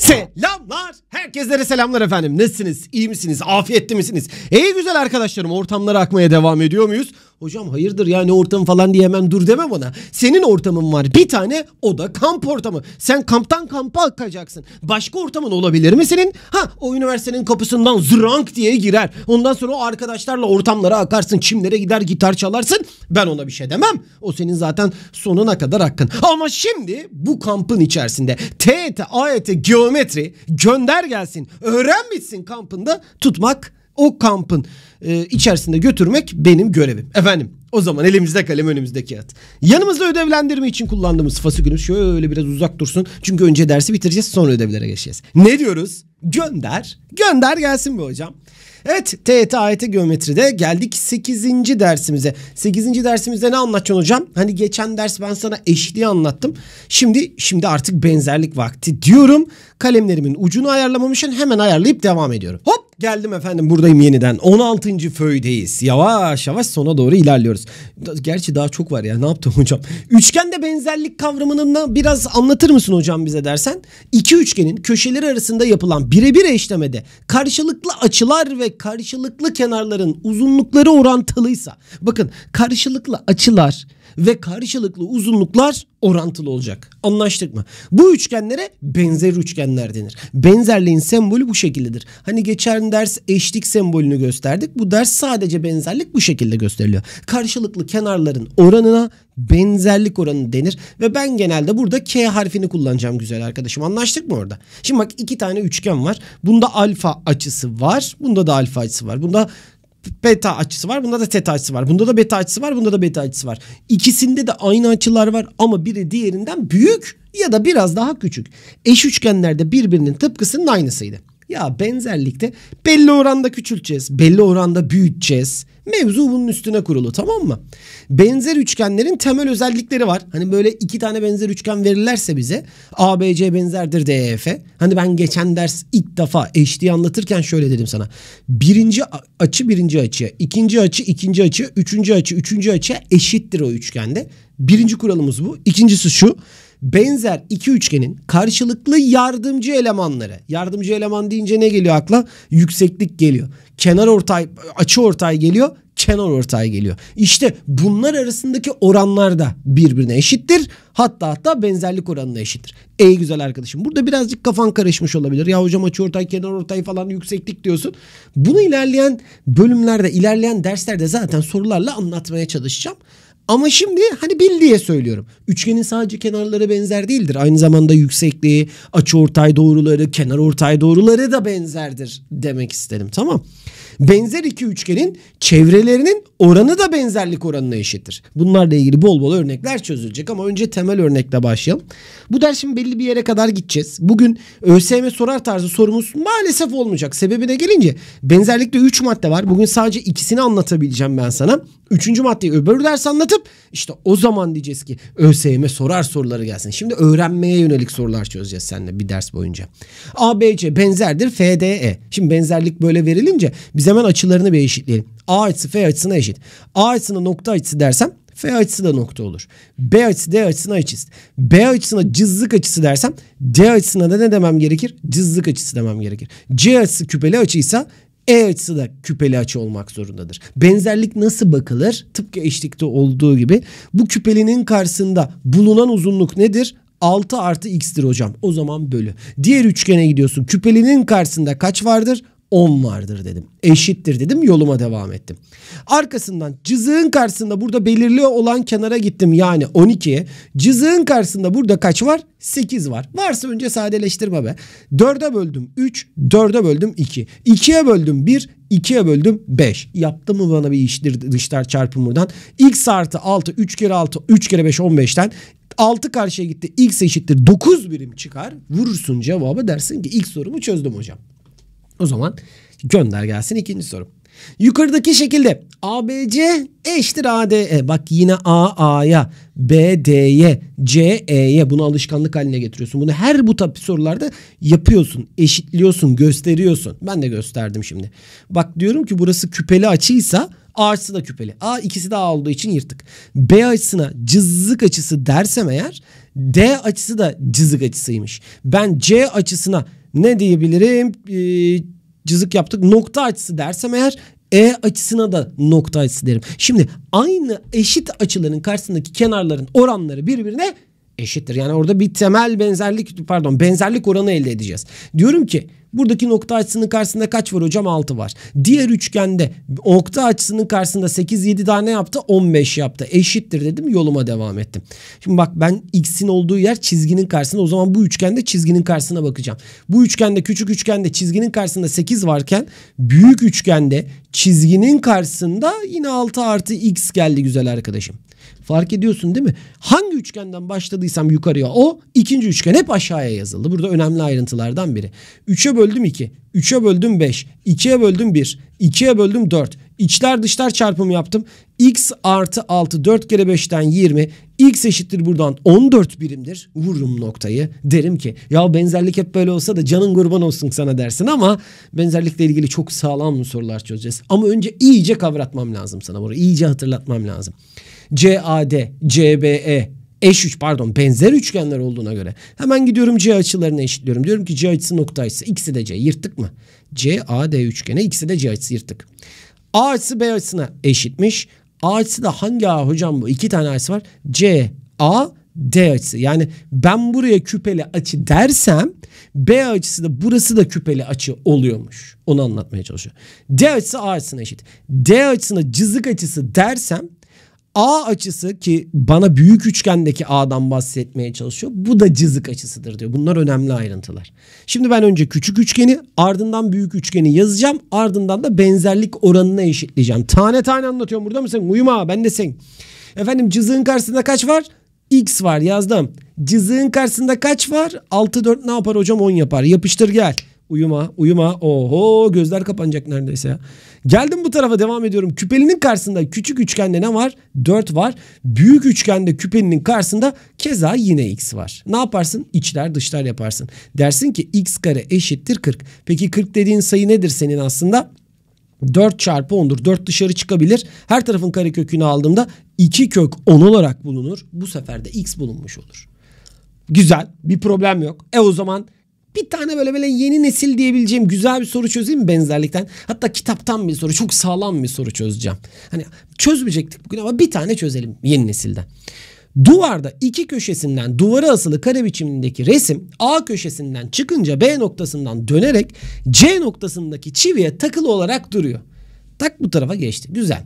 Selamlar. Herkeslere selamlar efendim. Nasılsınız? İyi misiniz? Afiyetli misiniz? İyi güzel arkadaşlarım. Ortamlara akmaya devam ediyor muyuz? Hocam hayırdır yani ortam falan diye hemen dur deme bana. Senin ortamın var bir tane o da kamp ortamı. Sen kamptan kampa akacaksın. Başka ortamın olabilir mi senin? Ha o üniversitenin kapısından zrank diye girer. Ondan sonra o arkadaşlarla ortamlara akarsın. Çimlere gider gitar çalarsın. Ben ona bir şey demem. O senin zaten sonuna kadar hakkın. Ama şimdi bu kampın içerisinde TET, AET, geometri gönder gelsin. öğrenmişsin kampında tutmak o kampın e, içerisinde götürmek benim görevim. Efendim o zaman elimizde kalem önümüzde kağıt. Yanımızda ödevlendirme için kullandığımız fasikülümüz şöyle biraz uzak dursun. Çünkü önce dersi bitireceğiz sonra ödevlere geçeceğiz. Ne diyoruz? Gönder. Gönder gelsin be hocam. Evet TET AYT e e geometride geldik 8. dersimize. 8. dersimizde ne anlatacaksın hocam? Hani geçen ders ben sana eşliği anlattım. Şimdi şimdi artık benzerlik vakti diyorum. Kalemlerimin ucunu ayarlamamışım hemen ayarlayıp devam ediyorum. Hop Geldim efendim buradayım yeniden. 16. föydeyiz. Yavaş yavaş sona doğru ilerliyoruz. Gerçi daha çok var ya ne yaptım hocam. Üçgende benzerlik kavramını biraz anlatır mısın hocam bize dersen? İki üçgenin köşeleri arasında yapılan birebir eşlemede karşılıklı açılar ve karşılıklı kenarların uzunlukları orantılıysa. Bakın karşılıklı açılar ve karşılıklı uzunluklar orantılı olacak. Anlaştık mı? Bu üçgenlere benzer üçgenler denir. Benzerliğin sembolü bu şekildedir. Hani geçen ders eşlik sembolünü gösterdik. Bu ders sadece benzerlik bu şekilde gösteriliyor. Karşılıklı kenarların oranına benzerlik oranı denir ve ben genelde burada K harfini kullanacağım güzel arkadaşım. Anlaştık mı orada? Şimdi bak iki tane üçgen var. Bunda alfa açısı var. Bunda da alfa açısı var. Bunda beta açısı var. Bunda da teta açısı var. Bunda da beta açısı var. Bunda da beta açısı var. İkisinde de aynı açılar var ama biri diğerinden büyük ya da biraz daha küçük. Eş üçgenlerde birbirinin tıpkısının aynısıydı. Ya benzerlikte belli oranda küçülteceğiz, belli oranda büyüteceğiz Mevzu bunun üstüne kurulu tamam mı? Benzer üçgenlerin temel özellikleri var. Hani böyle iki tane benzer üçgen verirlerse bize ABC benzerdir DEF. Hani ben geçen ders ilk defa eşliği anlatırken şöyle dedim sana. Birinci açı birinci açıya, ikinci açı ikinci açıya, üçüncü açı üçüncü açıya eşittir o üçgende. Birinci kuralımız bu. İkincisi şu benzer iki üçgenin karşılıklı yardımcı elemanları. Yardımcı eleman deyince ne geliyor akla? Yükseklik geliyor. Kenar ortay, açı ortay geliyor. Kenar ortay geliyor. İşte bunlar arasındaki oranlar da birbirine eşittir. Hatta hatta benzerlik oranına eşittir. Ey güzel arkadaşım burada birazcık kafan karışmış olabilir. Ya hocam açı ortay, kenar ortay falan yükseklik diyorsun. Bunu ilerleyen bölümlerde, ilerleyen derslerde zaten sorularla anlatmaya çalışacağım. Ama şimdi hani bil diye söylüyorum. Üçgenin sadece kenarları benzer değildir. Aynı zamanda yüksekliği, açı ortay doğruları, kenar ortay doğruları da benzerdir demek istedim. Tamam. Benzer iki üçgenin çevrelerinin oranı da benzerlik oranına eşittir. Bunlarla ilgili bol bol örnekler çözülecek ama önce temel örnekle başlayalım. Bu ders şimdi belli bir yere kadar gideceğiz. Bugün ÖSYM sorar tarzı sorumuz maalesef olmayacak. Sebebine gelince benzerlikte 3 madde var. Bugün sadece ikisini anlatabileceğim ben sana. Üçüncü maddeyi öbür ders anlatıp işte o zaman diyeceğiz ki ÖSYM sorar soruları gelsin. Şimdi öğrenmeye yönelik sorular çözeceğiz seninle bir ders boyunca. A, B, C benzerdir F, D, E. Şimdi benzerlik böyle verilince biz hemen açılarını bir eşitleyelim. A açısı F açısına eşit. A açısına nokta açısı dersem F açısı da nokta olur. B açısı D açısına açısı. B açısına cızlık açısı dersem D açısına da ne demem gerekir? Cızlık açısı demem gerekir. C açısı küpeli açıysa e açısı da küpeli açı olmak zorundadır. Benzerlik nasıl bakılır? Tıpkı eşlikte olduğu gibi bu küpelinin karşısında bulunan uzunluk nedir? 6 artı x'tir hocam. O zaman bölü. Diğer üçgene gidiyorsun. Küpelinin karşısında kaç vardır? 10 vardır dedim. Eşittir dedim yoluma devam ettim. Arkasından cızığın karşısında burada belirli olan kenara gittim yani 12. Cızığın karşısında burada kaç var? 8 var. Varsa önce sadeleştirme be. 4'e böldüm 3, 4'e böldüm 2. 2'ye böldüm 1, 2'ye böldüm 5. Yaptı mı bana bir iştir dışlar çarpımından? X artı 6, 3 kere 6, 3 kere 5, 15'ten. 6 karşıya gitti. X eşittir 9 birim çıkar. Vurursun cevabı dersin ki ilk sorumu çözdüm hocam. O zaman gönder gelsin ikinci soru. Yukarıdaki şekilde ABC eşittir E. Bak yine A A'ya, B D'ye, C E'ye bunu alışkanlık haline getiriyorsun. Bunu her bu tip sorularda yapıyorsun, eşitliyorsun, gösteriyorsun. Ben de gösterdim şimdi. Bak diyorum ki burası küpeli açıysa A'sı da küpeli. A ikisi de A olduğu için yırtık. B açısına cızlık açısı dersem eğer D açısı da cızık açısıymış. Ben C açısına ne diyebilirim? E, cızık yaptık. Nokta açısı dersem eğer e açısına da nokta açısı derim. Şimdi aynı eşit açıların karşısındaki kenarların oranları birbirine eşittir. Yani orada bir temel benzerlik pardon benzerlik oranı elde edeceğiz. Diyorum ki Buradaki nokta açısının karşısında kaç var hocam? 6 var. Diğer üçgende nokta açısının karşısında 8 7 ne yaptı 15 yaptı. Eşittir dedim yoluma devam ettim. Şimdi bak ben x'in olduğu yer çizginin karşısında. O zaman bu üçgende çizginin karşısına bakacağım. Bu üçgende küçük üçgende çizginin karşısında 8 varken büyük üçgende çizginin karşısında yine 6 artı x geldi güzel arkadaşım. Fark ediyorsun değil mi? Hangi üçgenden başladıysam yukarıya o ikinci üçgen hep aşağıya yazıldı. Burada önemli ayrıntılardan biri. 3'e böldüm 2. 3'e böldüm 5. 2'ye böldüm 1. 2'ye böldüm 4. İçler dışlar çarpımı yaptım. X artı 6 4 kere 5'ten 20. X eşittir buradan 14 birimdir. Vururum noktayı. Derim ki ya benzerlik hep böyle olsa da canın kurban olsun sana dersin ama benzerlikle ilgili çok sağlam sorular çözeceğiz. Ama önce iyice kavratmam lazım sana bunu. İyice hatırlatmam lazım. CAD, CBE, eş üç pardon benzer üçgenler olduğuna göre hemen gidiyorum C açılarını eşitliyorum. Diyorum ki C açısı nokta ikisi de C yırttık mı? C A D üçgene ikisi de C açısı yırttık. A açısı B açısına eşitmiş. A açısı da hangi A hocam bu? İki tane açısı var. C A D açısı. Yani ben buraya küpeli açı dersem B açısı da burası da küpeli açı oluyormuş. Onu anlatmaya çalışıyorum. D açısı A açısına eşit. D açısına cızık açısı dersem A açısı ki bana büyük üçgendeki A'dan bahsetmeye çalışıyor. Bu da cızık açısıdır diyor. Bunlar önemli ayrıntılar. Şimdi ben önce küçük üçgeni ardından büyük üçgeni yazacağım. Ardından da benzerlik oranını eşitleyeceğim. Tane tane anlatıyorum burada mı sen Uyuma ben de sen. Efendim cızığın karşısında kaç var? X var yazdım. Cızığın karşısında kaç var? 6 4 ne yapar hocam 10 yapar. Yapıştır gel. Uyuma, uyuma. Oho gözler kapanacak neredeyse ya. Geldim bu tarafa devam ediyorum. Küpelinin karşısında küçük üçgende ne var? 4 var. Büyük üçgende küpelinin karşısında keza yine x var. Ne yaparsın? İçler dışlar yaparsın. Dersin ki x kare eşittir 40. Peki 40 dediğin sayı nedir senin aslında? 4 çarpı 10'dur. 4 dışarı çıkabilir. Her tarafın karekökünü aldığımda 2 kök 10 olarak bulunur. Bu sefer de x bulunmuş olur. Güzel. Bir problem yok. E o zaman bir tane böyle böyle yeni nesil diyebileceğim güzel bir soru çözeyim benzerlikten? Hatta kitaptan bir soru. Çok sağlam bir soru çözeceğim. Hani çözmeyecektik bugün ama bir tane çözelim yeni nesilden. Duvarda iki köşesinden duvara asılı kare biçimindeki resim A köşesinden çıkınca B noktasından dönerek C noktasındaki çiviye takılı olarak duruyor. Tak bu tarafa geçti. Güzel.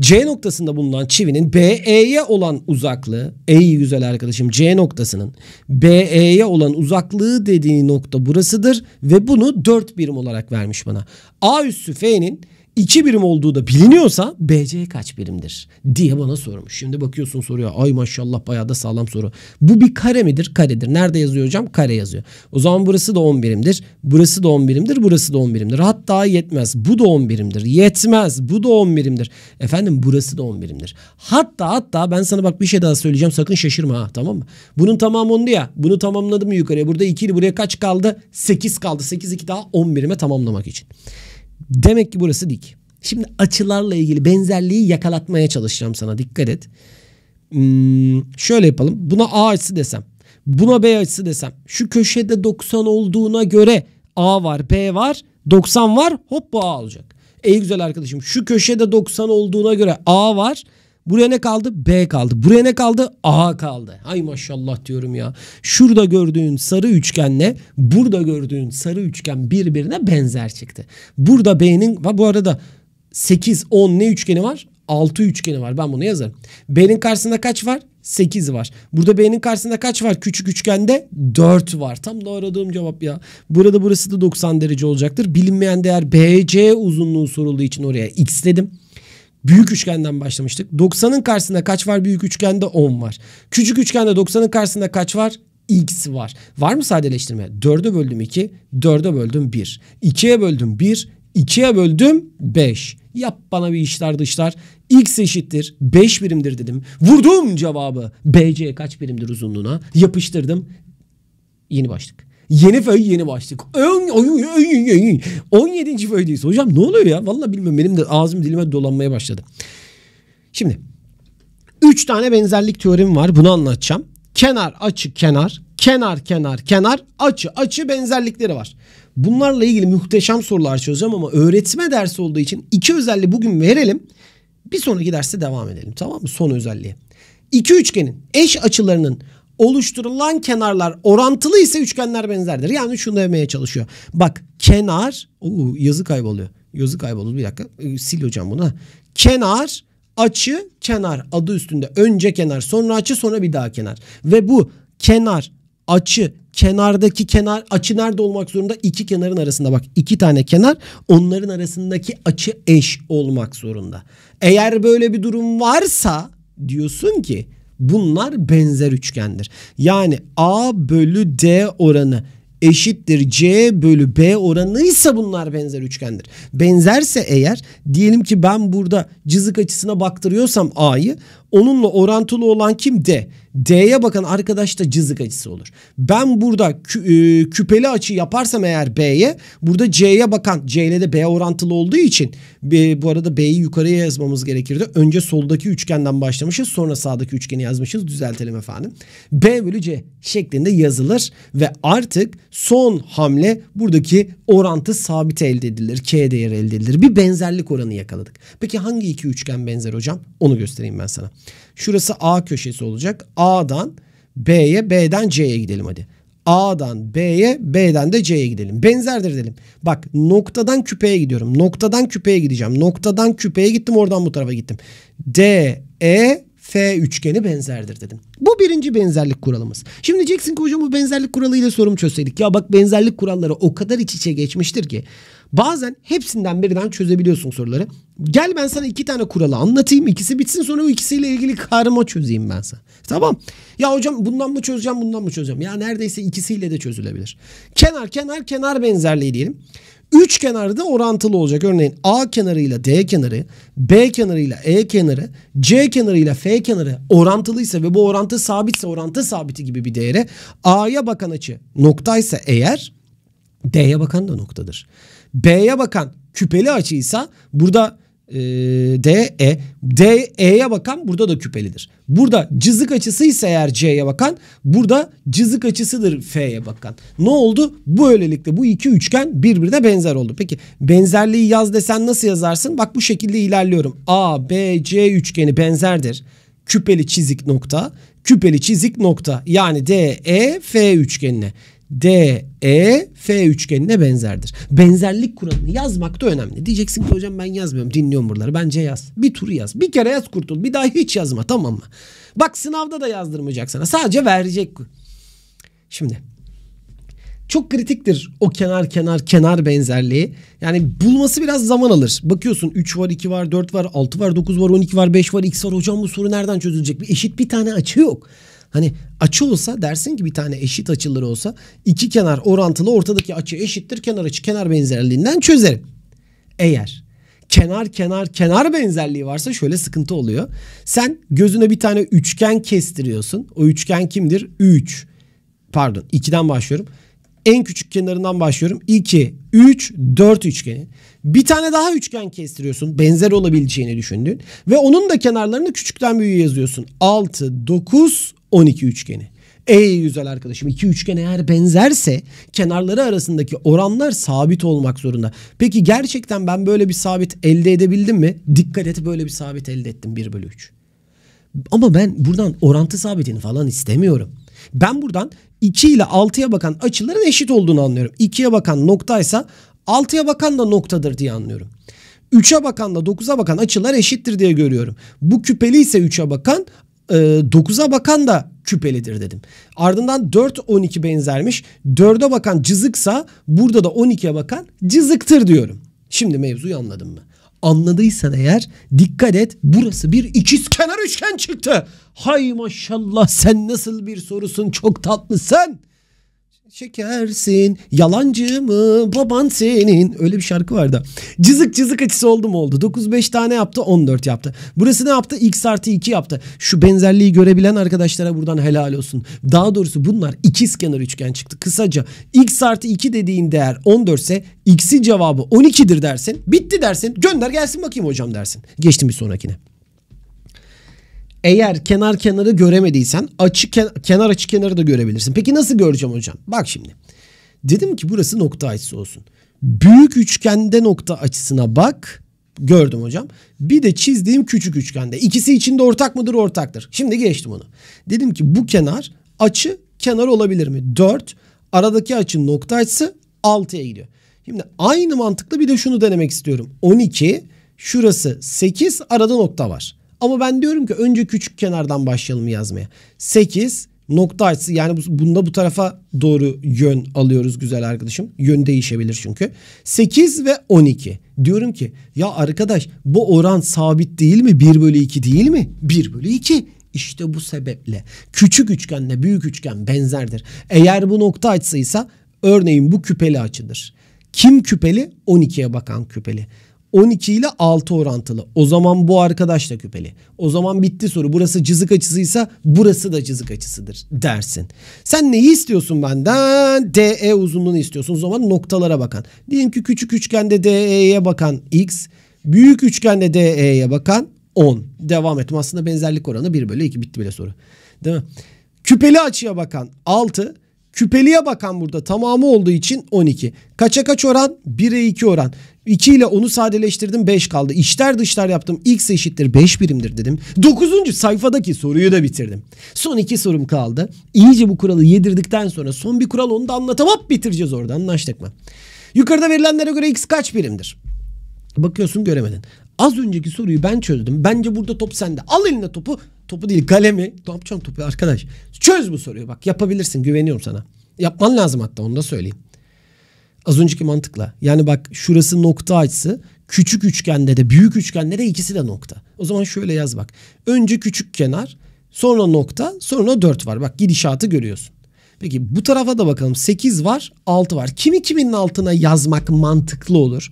C noktasında bulunan çivinin BE'ye olan uzaklığı ey güzel arkadaşım C noktasının BE'ye olan uzaklığı dediği nokta burasıdır ve bunu 4 birim olarak vermiş bana. A üssü F'nin 2 birim olduğu da biliniyorsa BC kaç birimdir diye bana sormuş. Şimdi bakıyorsun soruyor ay maşallah bayağı da sağlam soru. Bu bir kare midir? Karedir. Nerede yazıyor hocam? Kare yazıyor. O zaman burası da 10 birimdir. Burası da 10 birimdir. Burası da 10 birimdir. Hatta yetmez. Bu da 10 birimdir. Yetmez. Bu da 10 birimdir. Efendim burası da 10 birimdir. Hatta hatta ben sana bak bir şey daha söyleyeceğim. Sakın şaşırma ha tamam mı? Bunun tamamı ondu ya. Bunu tamamladım yukarıya. Burada 2 buraya kaç kaldı? 8 kaldı. 8 2 daha 10 birime tamamlamak için. Demek ki burası dik. Şimdi açılarla ilgili benzerliği yakalatmaya çalışacağım sana. Dikkat et. Hmm, şöyle yapalım. Buna A açısı desem. Buna B açısı desem. Şu köşede 90 olduğuna göre A var, B var, 90 var. Hop bu A olacak. Ey güzel arkadaşım şu köşede 90 olduğuna göre A var. Buraya ne kaldı? B kaldı. Buraya ne kaldı? A kaldı. Ay maşallah diyorum ya. Şurada gördüğün sarı üçgenle burada gördüğün sarı üçgen birbirine benzer çıktı. Burada B'nin ve bu arada 8 10 ne üçgeni var? 6 üçgeni var. Ben bunu yazarım. B'nin karşısında kaç var? 8 var. Burada B'nin karşısında kaç var? Küçük üçgende 4 var. Tam da aradığım cevap ya. Burada burası da 90 derece olacaktır. Bilinmeyen değer BC uzunluğu sorulduğu için oraya x dedim. Büyük üçgenden başlamıştık. 90'ın karşısında kaç var? Büyük üçgende 10 var. Küçük üçgende 90'ın karşısında kaç var? x var. Var mı sadeleştirme? 4'e böldüm 2, 4'e böldüm 1. 2'ye böldüm 1, 2'ye böldüm 5. Yap bana bir işler dışlar. X eşittir 5 birimdir dedim. Vurdum cevabı. BC kaç birimdir uzunluğuna? Yapıştırdım. Yeni başlık. Yeni föy yeni başlık. 17. föydeyiz. Hocam ne oluyor ya? Valla bilmiyorum benim de ağzım dilime dolanmaya başladı. Şimdi üç tane benzerlik teorim var. Bunu anlatacağım. Kenar açı kenar, kenar kenar kenar, açı açı benzerlikleri var. Bunlarla ilgili muhteşem sorular çözeceğim ama öğretme dersi olduğu için iki özelliği bugün verelim. Bir sonraki derste devam edelim tamam mı? Son özelliği. İki üçgenin eş açılarının oluşturulan kenarlar orantılı ise üçgenler benzerdir. Yani şunu demeye çalışıyor. Bak kenar uu, yazı kayboluyor. Yazı kayboldu bir dakika. E, sil hocam bunu. Kenar açı kenar adı üstünde önce kenar sonra açı sonra bir daha kenar. Ve bu kenar açı kenardaki kenar açı nerede olmak zorunda? İki kenarın arasında bak iki tane kenar onların arasındaki açı eş olmak zorunda. Eğer böyle bir durum varsa diyorsun ki Bunlar benzer üçgendir. Yani A bölü D oranı eşittir C bölü B oranıysa bunlar benzer üçgendir. Benzerse eğer diyelim ki ben burada cızık açısına baktırıyorsam A'yı Onunla orantılı olan kim? D. D'ye bakan arkadaşta cızık açısı olur. Ben burada kü e, küpeli açı yaparsam eğer B'ye burada C'ye bakan C ile de B orantılı olduğu için e, bu arada B'yi yukarıya yazmamız gerekirdi. Önce soldaki üçgenden başlamışız sonra sağdaki üçgeni yazmışız düzeltelim efendim. B bölü C şeklinde yazılır ve artık son hamle buradaki orantı sabit elde edilir. K değeri elde edilir. Bir benzerlik oranı yakaladık. Peki hangi iki üçgen benzer hocam? Onu göstereyim ben sana. Şurası A köşesi olacak. A'dan B'ye, B'den C'ye gidelim hadi. A'dan B'ye, B'den de C'ye gidelim. Benzerdir dedim. Bak noktadan küpeye gidiyorum. Noktadan küpeye gideceğim. Noktadan küpeye gittim oradan bu tarafa gittim. D, E, F üçgeni benzerdir dedim. Bu birinci benzerlik kuralımız. Şimdi Jackson hocam bu benzerlik kuralıyla sorumu çözseydik. Ya bak benzerlik kuralları o kadar iç içe geçmiştir ki. Bazen hepsinden birden çözebiliyorsun soruları. Gel ben sana iki tane kuralı anlatayım. İkisi bitsin sonra o ikisiyle ilgili karma çözeyim ben sana. Tamam. Ya hocam bundan mı çözeceğim bundan mı çözeceğim? Ya neredeyse ikisiyle de çözülebilir. Kenar kenar kenar benzerliği diyelim. Üç kenarı da orantılı olacak. Örneğin A kenarıyla D kenarı, B kenarıyla E kenarı, C kenarıyla F kenarı orantılıysa ve bu orantı sabitse orantı sabiti gibi bir değere A'ya bakan açı noktaysa eğer D'ye bakan da noktadır. B'ye bakan küpeli açıysa burada e, D, E. D, E'ye bakan burada da küpelidir. Burada cızık açısı ise eğer C'ye bakan burada cızık açısıdır F'ye bakan. Ne oldu? Bu öylelikle bu iki üçgen birbirine benzer oldu. Peki benzerliği yaz desen nasıl yazarsın? Bak bu şekilde ilerliyorum. A, B, C üçgeni benzerdir. Küpeli çizik nokta, küpeli çizik nokta. Yani D, E, F üçgenine. DEF üçgenine benzerdir. Benzerlik kuralını yazmak da önemli. Diyeceksin ki hocam ben yazmıyorum dinliyorum buraları. Bence yaz. Bir turu yaz. Bir kere yaz kurtul. Bir daha hiç yazma tamam mı? Bak sınavda da yazdırmayacak sana. Sadece verecek. Şimdi çok kritiktir o kenar kenar kenar benzerliği. Yani bulması biraz zaman alır. Bakıyorsun 3 var, 2 var, 4 var, 6 var, 9 var, 12 var, 5 var, x var. Hocam bu soru nereden çözülecek? Bir eşit bir tane açı yok. Hani açı olsa dersin ki bir tane eşit açıları olsa iki kenar orantılı ortadaki açı eşittir kenar açı kenar benzerliğinden çözerim. Eğer kenar kenar kenar benzerliği varsa şöyle sıkıntı oluyor. Sen gözüne bir tane üçgen kestiriyorsun. O üçgen kimdir? 3. Pardon 2'den başlıyorum. En küçük kenarından başlıyorum. 2, 3, 4 üçgeni. Bir tane daha üçgen kestiriyorsun. Benzer olabileceğini düşündün. Ve onun da kenarlarını küçükten büyüğe yazıyorsun. 6, 9, 12 üçgeni. Ey güzel arkadaşım iki üçgen eğer benzerse kenarları arasındaki oranlar sabit olmak zorunda. Peki gerçekten ben böyle bir sabit elde edebildim mi? Dikkat et böyle bir sabit elde ettim 1 bölü 3. Ama ben buradan orantı sabitini falan istemiyorum. Ben buradan 2 ile 6'ya bakan açıların eşit olduğunu anlıyorum. 2'ye bakan noktaysa 6'ya bakan da noktadır diye anlıyorum. 3'e bakanla 9'a bakan açılar eşittir diye görüyorum. Bu küpeli ise 3'e bakan 9'a e, bakan da küpelidir dedim. Ardından 4 12 benzermiş. 4'e bakan cızıksa burada da 12'ye bakan cızıktır diyorum. Şimdi mevzuyu anladın mı? Anladıysan eğer dikkat et burası bir ikiz kenar üçgen çıktı. Hay maşallah sen nasıl bir sorusun çok tatlısın. Şekersin, yalancı mı, baban senin. Öyle bir şarkı vardı. Cızık cızık açısı oldu mu oldu. 9-5 tane yaptı, 14 yaptı. Burası ne yaptı? X artı 2 yaptı. Şu benzerliği görebilen arkadaşlara buradan helal olsun. Daha doğrusu bunlar ikiz kenar üçgen çıktı. Kısaca X artı 2 dediğin değer 14 ise X'in cevabı 12'dir dersin. Bitti dersin. Gönder gelsin bakayım hocam dersin. Geçtim bir sonrakine. Eğer kenar kenarı göremediysen açı kenar açı kenarı da görebilirsin. Peki nasıl göreceğim hocam? Bak şimdi. Dedim ki burası nokta açısı olsun. Büyük üçgende nokta açısına bak. Gördüm hocam. Bir de çizdiğim küçük üçgende. İkisi içinde ortak mıdır? Ortaktır. Şimdi geçtim onu. Dedim ki bu kenar açı kenar olabilir mi? 4. Aradaki açı nokta açısı 6'ya gidiyor. Şimdi aynı mantıkla bir de şunu denemek istiyorum. 12 şurası 8 arada nokta var. Ama ben diyorum ki önce küçük kenardan başlayalım yazmaya. 8 nokta açısı yani bunda bu tarafa doğru yön alıyoruz güzel arkadaşım. Yön değişebilir çünkü. 8 ve 12. Diyorum ki ya arkadaş bu oran sabit değil mi? 1 bölü 2 değil mi? 1 bölü 2. İşte bu sebeple küçük üçgenle büyük üçgen benzerdir. Eğer bu nokta açısıysa örneğin bu küpeli açıdır. Kim küpeli? 12'ye bakan küpeli. 12 ile 6 orantılı. O zaman bu arkadaş da küpeli. O zaman bitti soru. Burası cızık açısıysa burası da cızık açısıdır dersin. Sen neyi istiyorsun benden? DE uzunluğunu istiyorsun. O zaman noktalara bakan. Diyelim ki küçük üçgende DE'ye bakan x. Büyük üçgende DE'ye bakan 10. Devam etme Aslında benzerlik oranı 1 bölü 2 bitti bile soru. Değil mi? Küpeli açıya bakan 6. Küpeliye bakan burada tamamı olduğu için 12. Kaça kaç oran? 1'e 2 oran. 2 ile 10'u sadeleştirdim 5 kaldı. İçler dışlar yaptım. X eşittir 5 birimdir dedim. 9. sayfadaki soruyu da bitirdim. Son iki sorum kaldı. İyice bu kuralı yedirdikten sonra son bir kural onu da anlatamam bitireceğiz orada anlaştık mı? Yukarıda verilenlere göre X kaç birimdir? Bakıyorsun göremedin. Az önceki soruyu ben çözdüm. Bence burada top sende. Al eline topu. Topu değil kalemi. Ne yapacaksın topu arkadaş? Çöz bu soruyu bak yapabilirsin güveniyorum sana. Yapman lazım hatta onu da söyleyeyim. Az önceki mantıkla. Yani bak şurası nokta açısı. Küçük üçgende de büyük üçgende de ikisi de nokta. O zaman şöyle yaz bak. Önce küçük kenar sonra nokta sonra dört var. Bak gidişatı görüyorsun. Peki bu tarafa da bakalım. sekiz var altı var. Kimi kiminin altına yazmak mantıklı olur?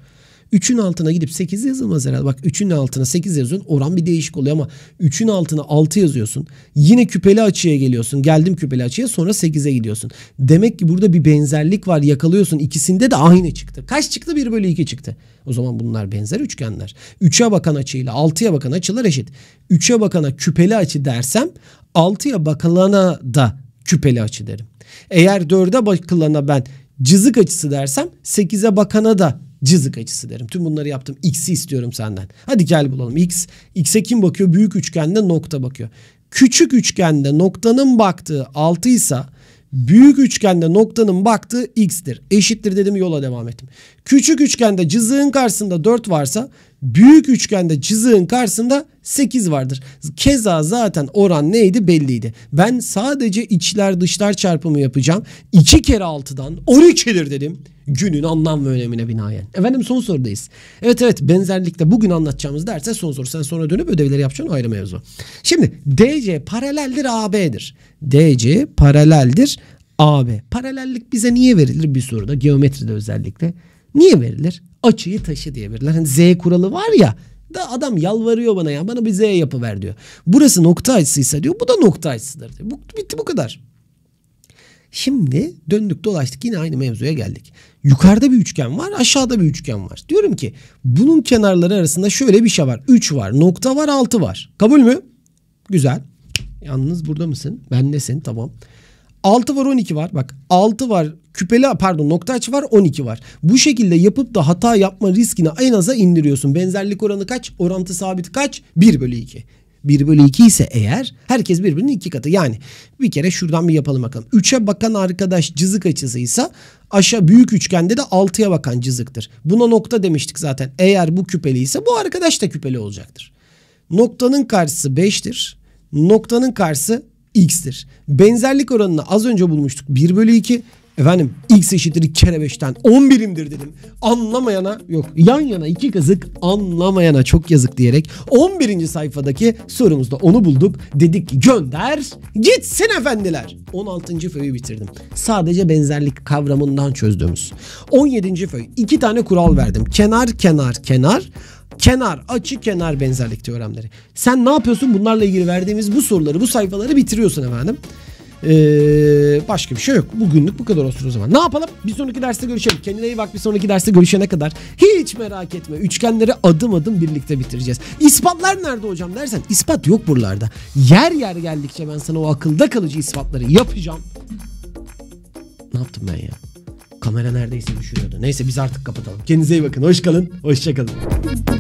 3'ün altına gidip 8 yazılmaz herhalde. Bak 3'ün altına 8 yazıyorsun oran bir değişik oluyor ama 3'ün altına 6 yazıyorsun. Yine küpeli açıya geliyorsun. Geldim küpeli açıya sonra 8'e gidiyorsun. Demek ki burada bir benzerlik var yakalıyorsun. ikisinde de aynı çıktı. Kaç çıktı? 1 bölü 2 çıktı. O zaman bunlar benzer üçgenler. 3'e bakan açıyla 6'ya bakan açılar eşit. 3'e bakana küpeli açı dersem 6'ya bakılana da küpeli açı derim. Eğer 4'e bakılana ben cızık açısı dersem 8'e bakana da Cızık açısı derim. Tüm bunları yaptım. X'i istiyorum senden. Hadi gel bulalım. X. X'e kim bakıyor? Büyük üçgende nokta bakıyor. Küçük üçgende noktanın baktığı 6 ise büyük üçgende noktanın baktığı x'tir. Eşittir dedim yola devam ettim. Küçük üçgende cızığın karşısında 4 varsa büyük üçgende cızığın karşısında 8 vardır. Keza zaten oran neydi belliydi. Ben sadece içler dışlar çarpımı yapacağım. 2 kere 6'dan 12'dir dedim. Günün anlam ve önemine binaen. Efendim son sorudayız. Evet evet benzerlikte bugün anlatacağımız derse son soru. Sen sonra dönüp ödevleri yapacaksın ayrı mevzu. Şimdi DC paraleldir AB'dir. DC paraleldir AB. Paralellik bize niye verilir bir soruda geometride özellikle? Niye verilir? açıyı taşı diye verirler. Hani Z kuralı var ya da adam yalvarıyor bana ya bana bir Z yapıver diyor. Burası nokta açısıysa diyor bu da nokta açısıdır diyor. Bu, bitti bu kadar. Şimdi döndük dolaştık yine aynı mevzuya geldik. Yukarıda bir üçgen var aşağıda bir üçgen var. Diyorum ki bunun kenarları arasında şöyle bir şey var. 3 var nokta var 6 var. Kabul mü? Güzel. Yalnız burada mısın? Ben sen? Tamam. 6 var 12 var. Bak 6 var Küpeli pardon nokta açı var 12 var. Bu şekilde yapıp da hata yapma riskini en aza indiriyorsun. Benzerlik oranı kaç? Orantı sabit kaç? 1 bölü 2. 1 bölü 2 ise eğer herkes birbirinin iki katı. Yani bir kere şuradan bir yapalım bakalım. 3'e bakan arkadaş cızık açısıysa aşağı büyük üçgende de 6'ya bakan cızıktır. Buna nokta demiştik zaten. Eğer bu küpeli ise bu arkadaş da küpeli olacaktır. Noktanın karşısı 5'tir. Noktanın karşısı x'tir. Benzerlik oranını az önce bulmuştuk. 1 bölü 2. Efendim x eşittir kere 5'ten 10 birimdir dedim. Anlamayana yok yan yana iki kazık anlamayana çok yazık diyerek 11. sayfadaki sorumuzda onu bulduk. Dedik ki gönder gitsin efendiler. 16. föyü bitirdim. Sadece benzerlik kavramından çözdüğümüz. 17. föy iki tane kural verdim. Kenar kenar kenar kenar, açı kenar benzerlik teoremleri. Sen ne yapıyorsun? Bunlarla ilgili verdiğimiz bu soruları, bu sayfaları bitiriyorsun efendim. Ee, başka bir şey yok. Bugünlük bu kadar olsun o zaman. Ne yapalım? Bir sonraki derste görüşelim. Kendine iyi bak. Bir sonraki derste görüşene kadar. Hiç merak etme. Üçgenleri adım adım birlikte bitireceğiz. İspatlar nerede hocam dersen. ispat yok buralarda. Yer yer geldikçe ben sana o akılda kalıcı ispatları yapacağım. Ne yaptım ben ya? Kamera neredeyse düşüyordu. Neyse biz artık kapatalım. Kendinize iyi bakın. Hoş kalın. Hoşça kalın.